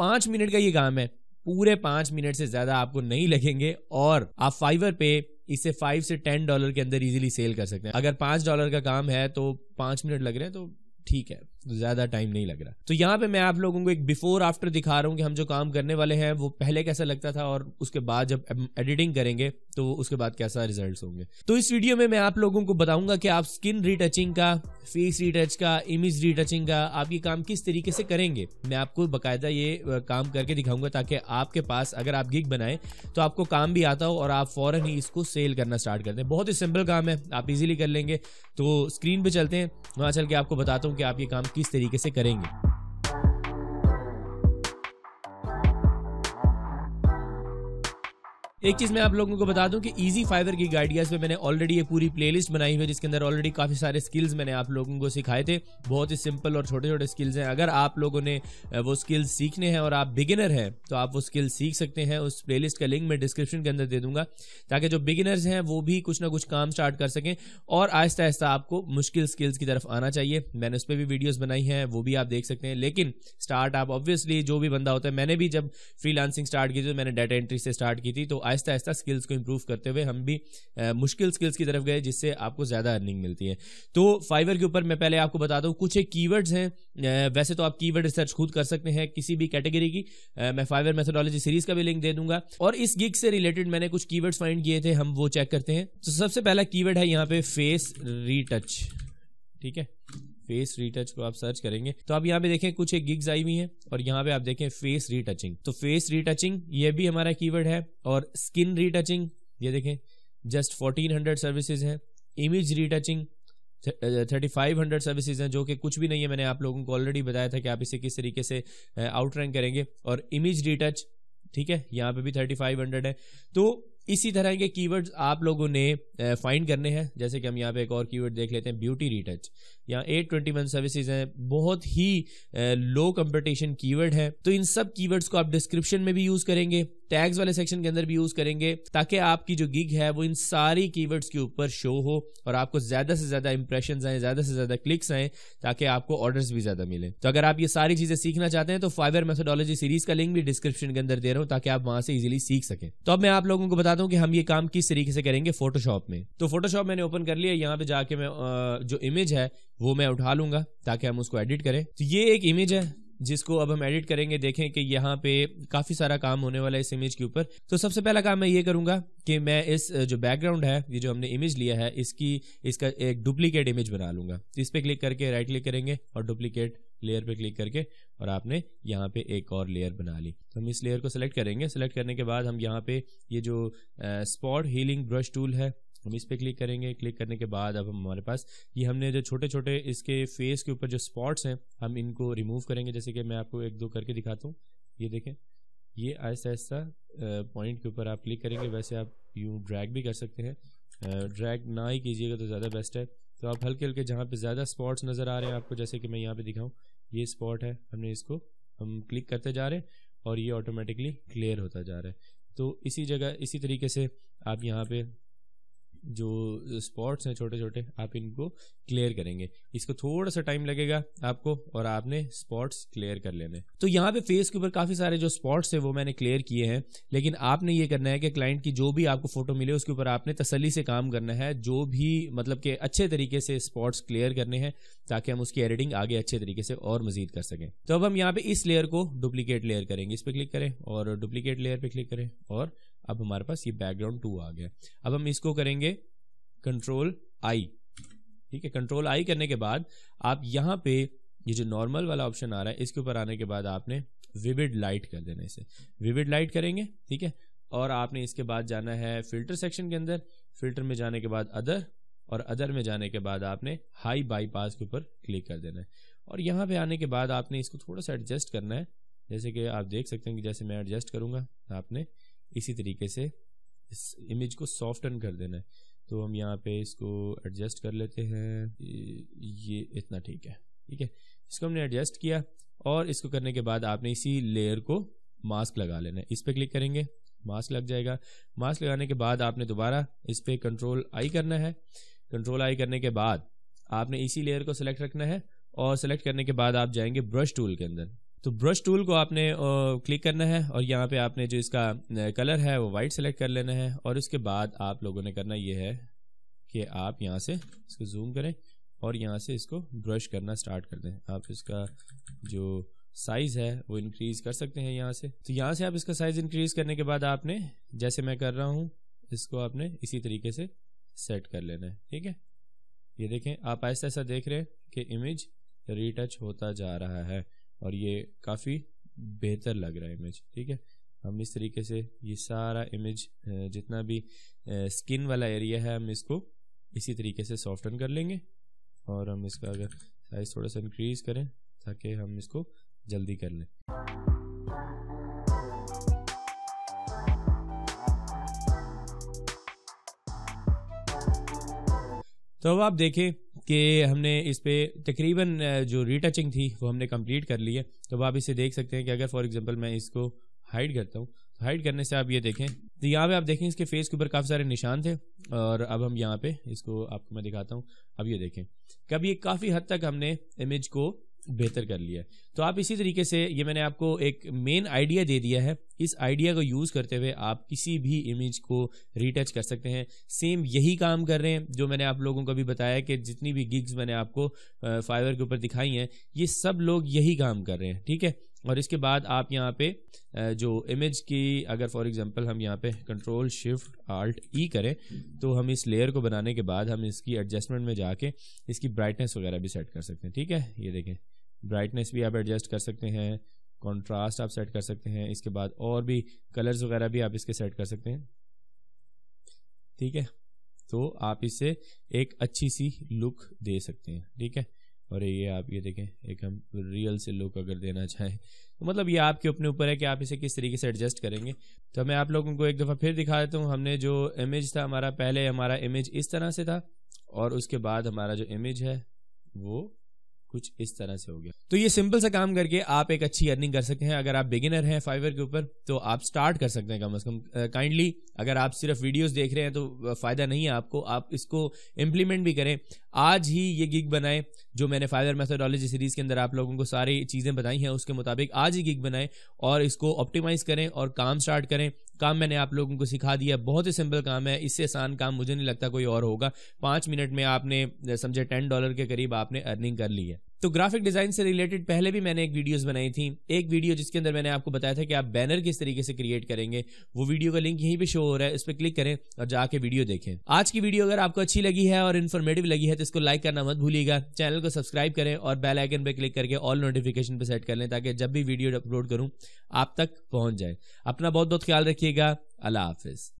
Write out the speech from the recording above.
पांच मिनट का ये काम है पूरे पांच मिनट से ज्यादा आपको नहीं लगेंगे और आप फाइवर पे इसे फाइव से टेन डॉलर के अंदर इजीली सेल कर सकते हैं अगर पांच डॉलर का काम है तो पांच मिनट लग रहे हैं तो ठीक है तो ज़्यादा टाइम नहीं लग रहा तो यहाँ पे मैं आप लोगों को एक बिफोर आफ्टर दिखा रहा हूँ कि हम जो काम करने वाले हैं वो पहले कैसा लगता था और उसके बाद जब एडिटिंग करेंगे तो उसके बाद कैसा रिजल्ट होंगे तो इस वीडियो में मैं आप लोगों को बताऊंगा कि आप स्किन रीटचिंग का फेस रीटच का इमेज रीटचिंग का आप ये काम किस तरीके से करेंगे मैं आपको बाकायदा ये काम करके दिखाऊंगा ताकि आपके पास अगर आप गिग बनाए तो आपको काम भी आता हो और आप फौरन ही इसको सेल करना स्टार्ट कर हैं बहुत ही सिंपल काम है आप इजीली कर लेंगे तो स्क्रीन पे चलते हैं वहां चल के आपको बताता हूँ कि आप ये काम किस तरीके से करेंगे एक चीज मैं आप लोगों को बता दूं कि इजी फाइवर की गाइडियाज पे मैंने ऑलरेडी ये पूरी प्लेलिस्ट बनाई हुई है जिसके अंदर ऑलरेडी काफी सारे स्किल्स मैंने आप लोगों को सिखाए थे बहुत ही सिंपल और छोटे छोटे स्किल्स हैं अगर आप लोगों ने वो स्किल्स सीखने हैं और आप बिगिनर हैं तो आप वो स्किल्स सीख सकते हैं उस प्ले का लिंक मैं डिस्क्रिप्शन के अंदर दे दूंगा ताकि जो बिगिनर्स हैं वो भी कुछ ना कुछ काम स्टार्ट कर सकें और आहिस्ता आहिस्ता आपको मुश्किल स्किल्स की तरफ आना चाहिए मैंने उस पर भी वीडियोज बनाई हैं वो भी आप देख सकते हैं लेकिन स्टार्ट आप ऑब्वियसली जो भी बंदा होता है मैंने भी जब फ्री स्टार्ट की थी तो मैंने डाटा एंट्री से स्टार्ट की थी तो आहिस्ता आहिस्ता स्किल्स को इम्प्रूव करते हुए हम भी आ, मुश्किल स्किल्स की तरफ गए जिससे आपको ज़्यादा अर्निंग मिलती है तो फाइवर के ऊपर मैं पहले आपको बता हूँ कुछ एक कीवर्ड्स हैं वैसे तो आप कीवर्ड रिसर्च खुद कर सकते हैं किसी भी कैटेगरी की मैं फाइवर मेथोडोलॉजी सीरीज का भी लिंक दे दूंगा और इस गिग से रिलेटेड मैंने कुछ कीवर्ड्स फाइंड किए थे हम वो चेक करते हैं तो सबसे पहला कीवर्ड है यहाँ पे फेस रीटच ठीक है फेस रिटच को आप सर्च करेंगे तो आप यहाँ पे देखें कुछ एक गिग्स आई हुई है और यहाँ पे आप देखें फेस रिटचिंग तो फेस रिटचिंग ये भी हमारा कीवर्ड है और स्किन रिटचिंग ये देखें जस्ट फोर्टीन हंड्रेड सर्विसेज हैं image retouching thirty five hundred services हैं जो कि कुछ भी नहीं है मैंने आप लोगों को ऑलरेडी बताया था कि आप इसे किस तरीके से आउटरन करेंगे और इमेज रिटच ठीक है यहाँ पे भी थर्टी फाइव हंड्रेड है तो इसी तरह के कीवर्ड्स आप लोगों ने फाइंड करने हैं जैसे कि हम यहाँ पे एक और कीवर्ड देख लेते हैं ब्यूटी रिटच या एट ट्वेंटी वन सर्विसेज हैं बहुत ही लो कंपटीशन कीवर्ड है तो इन सब कीवर्ड्स को आप डिस्क्रिप्शन में भी यूज करेंगे टैग्स वाले सेक्शन के अंदर भी यूज करेंगे ताकि आपकी जो गिग है वो इन सारी कीवर्ड्स के ऊपर शो हो और आपको ज्यादा से ज्यादा इंप्रेशन आए ज्यादा से ज्यादा क्लिक्स आए ताकि आपको ऑर्डर भी ज्यादा मिले तो अगर आप ये सारी चीजें सीखना चाहते हैं तो फाइवर मेथोडोलॉजी सीरीज का लिंक भी डिस्क्रिप्शन के अंदर दे रहा हूँ ताकि आप वहां से इजिली सीख सकें तो अब मैं आप लोगों को बताता हूँ कि हम ये काम किस तरीके से करेंगे फोटोशॉप में तो फोटोशॉप मैंने ओपन कर लिया यहाँ पे जाके मैं जो इमेज है वो मैं उठा लूंगा ताकि हम उसको एडिट करें तो ये एक इमेज है जिसको अब हम एडिट करेंगे देखें कि यहाँ पे काफ़ी सारा काम होने वाला है इस इमेज के ऊपर तो सबसे पहला काम मैं ये करूंगा कि मैं इस जो बैकग्राउंड है ये जो हमने इमेज लिया है इसकी इसका एक डुप्लीकेट इमेज बना तो इस पर क्लिक करके राइट क्लिक करेंगे और डुप्लीकेट लेयर पे क्लिक करके और आपने यहाँ पे एक और लेयर बना ली तो हम इस लेयर को सिलेक्ट करेंगे सिलेक्ट करने के बाद हम यहाँ पे ये जो स्पॉट हीलिंग ब्रश टूल है हम इस पर क्लिक करेंगे क्लिक करने के बाद अब हमारे पास ये हमने जो छोटे छोटे इसके फेस के ऊपर जो स्पॉट्स हैं हम इनको रिमूव करेंगे जैसे कि मैं आपको एक दो करके दिखाता हूँ ये देखें ये ऐसा आहिस्ता पॉइंट के ऊपर आप क्लिक करेंगे वैसे आप यूँ ड्रैग भी कर सकते हैं ड्रैग ना ही कीजिएगा तो ज़्यादा बेस्ट है तो आप हल्के हल्के जहाँ पे ज़्यादा स्पॉट्स नज़र आ रहे हैं आपको जैसे कि मैं यहाँ पे दिखाऊँ ये स्पॉट है हमने इसको हम क्लिक करते जा रहे हैं और ये ऑटोमेटिकली क्लियर होता जा रहा है तो इसी जगह इसी तरीके से आप यहाँ पे जो स्पॉट्स हैं छोटे छोटे आप इनको क्लियर करेंगे इसको थोड़ा सा टाइम लगेगा आपको और आपने स्पॉट्स क्लियर कर लेने तो यहाँ पे फेस के ऊपर काफ़ी सारे जो स्पॉट्स हैं वो मैंने क्लियर किए हैं लेकिन आपने ये करना है कि क्लाइंट की जो भी आपको फोटो मिले उसके ऊपर आपने तसली से काम करना है जो भी मतलब के अच्छे तरीके से स्पॉट्स क्लियर करने हैं ताकि हम उसकी एडिटिंग आगे अच्छे तरीके से और मजीद कर सकें तो अब हम यहाँ पे इस लेयर को डुप्लीकेट लेयर करेंगे इस पर क्लिक करें और डुप्लीकेट लेयर पर क्लिक करें और अब हमारे पास ये बैकग्राउंड टू आ गया अब हम इसको करेंगे कंट्रोल आई ठीक है कंट्रोल आई करने के बाद आप यहाँ पे ये जो नॉर्मल वाला ऑप्शन आ रहा है इसके ऊपर आने के बाद आपने विविड लाइट कर देना इसे विविड लाइट करेंगे ठीक है और आपने इसके बाद जाना है फिल्टर सेक्शन के अंदर फिल्टर में जाने के बाद अदर और अदर में जाने के बाद आपने हाई बाईपास के ऊपर क्लिक कर देना है और यहाँ पे आने के बाद आपने इसको थोड़ा सा एडजस्ट करना है जैसे कि आप देख सकते हैं कि जैसे मैं एडजस्ट करूँगा आपने इसी तरीके से इस इमेज को सॉफ्टन कर देना है तो हम यहाँ पे इसको एडजस्ट कर लेते हैं ये इतना ठीक है ठीक है इसको हमने एडजस्ट किया और इसको करने के बाद आपने इसी लेयर को मास्क लगा लेना है इस पर क्लिक करेंगे मास्क लग जाएगा मास्क लगाने के बाद आपने दोबारा इस पर कंट्रोल आई करना है कंट्रोल आई करने के बाद आपने इसी लेयर को सिलेक्ट रखना है और सिलेक्ट करने के बाद आप जाएंगे ब्रश टूल के अंदर तो ब्रश टूल को आपने क्लिक करना है और यहाँ पे आपने जो इसका कलर है वो वाइट सेलेक्ट कर लेना है और उसके बाद आप लोगों ने करना ये है कि आप यहाँ से इसको जूम करें और यहाँ से इसको ब्रश करना स्टार्ट कर दें आप इसका जो साइज़ है वो इंक्रीज़ कर सकते हैं यहाँ से तो यहाँ से आप इसका साइज़ इंक्रीज़ करने के बाद आपने जैसे मैं कर रहा हूँ इसको आपने इसी तरीके से सेट कर लेना है ठीक है ये देखें आप ऐसा ऐसा देख रहे हैं कि इमेज रीटच होता जा रहा है और ये काफ़ी बेहतर लग रहा है इमेज ठीक है हम इस तरीके से ये सारा इमेज जितना भी स्किन वाला एरिया है हम इसको इसी तरीके से सॉफ्टन कर लेंगे और हम इसका अगर साइज़ थोड़ा सा इंक्रीज़ करें ताकि हम इसको जल्दी कर लें तो अब आप देखें कि हमने इस पर तकरीबन जो रीटचिंग थी वो हमने कंप्लीट कर ली है तो आप इसे देख सकते हैं कि अगर फॉर एग्जांपल मैं इसको हाइड करता हूँ हाइड तो करने से आप ये देखें तो यहाँ पे आप देखें इसके फेस के ऊपर काफ़ी सारे निशान थे और अब हम यहाँ पे इसको आपको मैं दिखाता हूँ अब ये देखें कब ये काफ़ी हद तक हमने इमेज को बेहतर कर लिया तो आप इसी तरीके से ये मैंने आपको एक मेन आइडिया दे दिया है इस आइडिया को यूज़ करते हुए आप किसी भी इमेज को रिटच कर सकते हैं सेम यही काम कर रहे हैं जो मैंने आप लोगों को भी बताया कि जितनी भी गिग्स मैंने आपको फाइवर के ऊपर दिखाई हैं ये सब लोग यही काम कर रहे हैं ठीक है और इसके बाद आप यहाँ पे जो इमेज की अगर फॉर एग्जांपल हम यहाँ पे कंट्रोल शिफ्ट आल्ट ई करें तो हम इस लेयर को बनाने के बाद हम इसकी एडजस्टमेंट में जाके इसकी ब्राइटनेस वगैरह भी सेट कर सकते हैं ठीक है ये देखें ब्राइटनेस भी आप एडजस्ट कर सकते हैं कॉन्ट्रास्ट आप सेट कर सकते हैं इसके बाद और भी कलर्स वगैरह भी आप इसके सेट कर सकते हैं ठीक है तो आप इसे एक अच्छी सी लुक दे सकते हैं ठीक है और ये आप ये देखें एक हम रियल से लुक अगर देना चाहें तो मतलब ये आपके अपने ऊपर है कि आप इसे किस तरीके से एडजस्ट करेंगे तो मैं आप लोगों को एक दफ़ा फिर दिखा देता हूँ हमने जो इमेज था हमारा पहले हमारा इमेज इस तरह से था और उसके बाद हमारा जो इमेज है वो कुछ इस तरह से हो गया तो ये सिंपल सा काम करके आप एक अच्छी अर्निंग कर सकते हैं अगर आप बिगिनर हैं फाइवर के ऊपर तो आप स्टार्ट कर सकते हैं कम अज कम काइंडली अगर आप सिर्फ वीडियोस देख रहे हैं तो फ़ायदा नहीं है आपको आप इसको इम्प्लीमेंट भी करें आज ही ये गिग बनाएं जो मैंने फाइवर मैथोडोलॉजी सीरीज़ के अंदर आप लोगों को सारी चीज़ें बताई हैं उसके मुताबिक आज ही गिग बनाएं और इसको ऑप्टिमाइज़ करें और काम स्टार्ट करें काम मैंने आप लोगों को सिखा दिया बहुत ही सिंपल काम है इससे आसान काम मुझे नहीं लगता कोई और होगा पाँच मिनट में आपने समझे टेन डॉलर के करीब आपने अर्निंग कर ली है तो ग्राफिक डिजाइन से रिलेटेड पहले भी मैंने एक वीडियोस बनाई थी एक वीडियो जिसके अंदर मैंने आपको बताया था कि आप बैनर किस तरीके से क्रिएट करेंगे वो वीडियो का लिंक यहीं पे शो हो रहा है इस पर क्लिक करें और जाके वीडियो देखें आज की वीडियो अगर आपको अच्छी लगी है और इन्फॉर्मेटिव लगी है तो इसको लाइक करना मत भूलिएगा चैनल को सब्सक्राइब करें और बेल आइकन पर क्लिक करके ऑल नोटिफिकेशन पर सेट कर लें ताकि जब भी वीडियो अपलोड करूँ आप तक पहुँच जाए अपना बहुत बहुत ख्याल रखिएगा अल्लाह हाफिज़